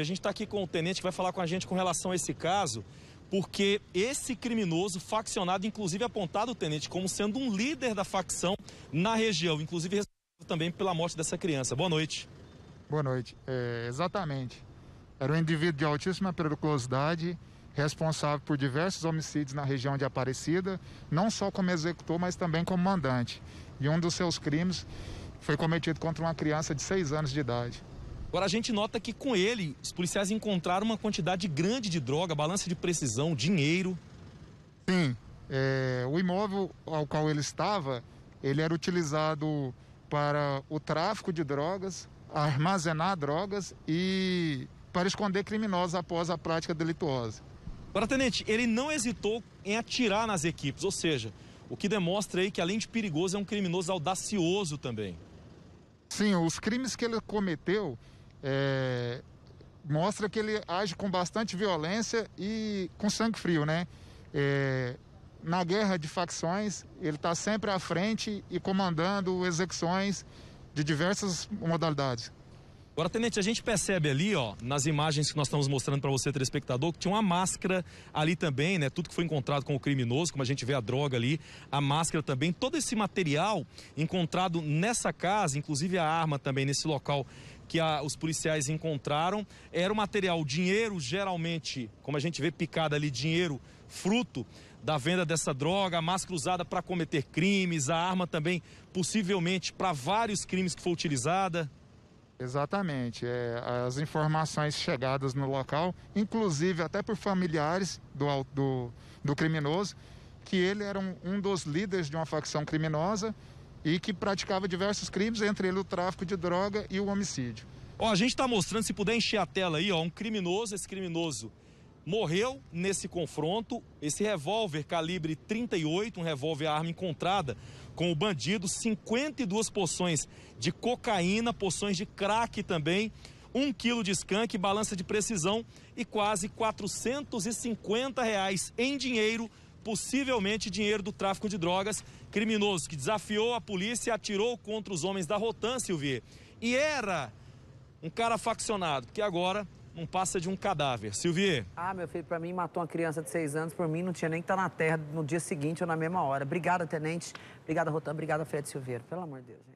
a gente está aqui com o tenente que vai falar com a gente com relação a esse caso, porque esse criminoso faccionado, inclusive apontado o tenente como sendo um líder da facção na região, inclusive responsável também pela morte dessa criança. Boa noite. Boa noite. É, exatamente. Era um indivíduo de altíssima periculosidade, responsável por diversos homicídios na região de Aparecida, não só como executor, mas também como mandante. E um dos seus crimes foi cometido contra uma criança de 6 anos de idade. Agora a gente nota que com ele, os policiais encontraram uma quantidade grande de droga, balança de precisão, dinheiro. Sim, é, o imóvel ao qual ele estava, ele era utilizado para o tráfico de drogas, armazenar drogas e para esconder criminosos após a prática delituosa. Agora, tenente, ele não hesitou em atirar nas equipes, ou seja, o que demonstra aí que além de perigoso é um criminoso audacioso também. Sim, os crimes que ele cometeu é, mostra que ele age com bastante violência e com sangue frio, né? É, na guerra de facções, ele está sempre à frente e comandando execuções de diversas modalidades. Agora, Tenente, a gente percebe ali, ó, nas imagens que nós estamos mostrando para você, telespectador, que tinha uma máscara ali também, né? Tudo que foi encontrado com o criminoso, como a gente vê a droga ali, a máscara também, todo esse material encontrado nessa casa, inclusive a arma também nesse local que a, os policiais encontraram, era o material, dinheiro, geralmente, como a gente vê picado ali, dinheiro, fruto da venda dessa droga, a máscara usada para cometer crimes, a arma também, possivelmente, para vários crimes que foi utilizada. Exatamente. É, as informações chegadas no local, inclusive até por familiares do, do, do criminoso, que ele era um, um, dos líderes de uma facção criminosa e que praticava diversos crimes, entre eles o tráfico de droga e o homicídio. Ó, a gente está mostrando, se puder encher a tela aí, ó, um criminoso, esse criminoso morreu nesse confronto. Esse revólver calibre 38, um revólver arma encontrada com o bandido, 52 porções de cocaína, porções de crack também, 1 um quilo de skunk, balança de precisão e quase 450 reais em dinheiro, possivelmente dinheiro do tráfico de drogas. Criminoso que desafiou a polícia e atirou contra os homens da Rotan, Silvier. E era um cara faccionado, que agora não passa de um cadáver. Silvier. Ah, meu filho, para mim matou uma criança de seis anos, por mim não tinha nem que estar tá na terra no dia seguinte ou na mesma hora. Obrigada, tenente. Obrigada, Rotan. Obrigada, Fred Silveira. Pelo amor de Deus, gente.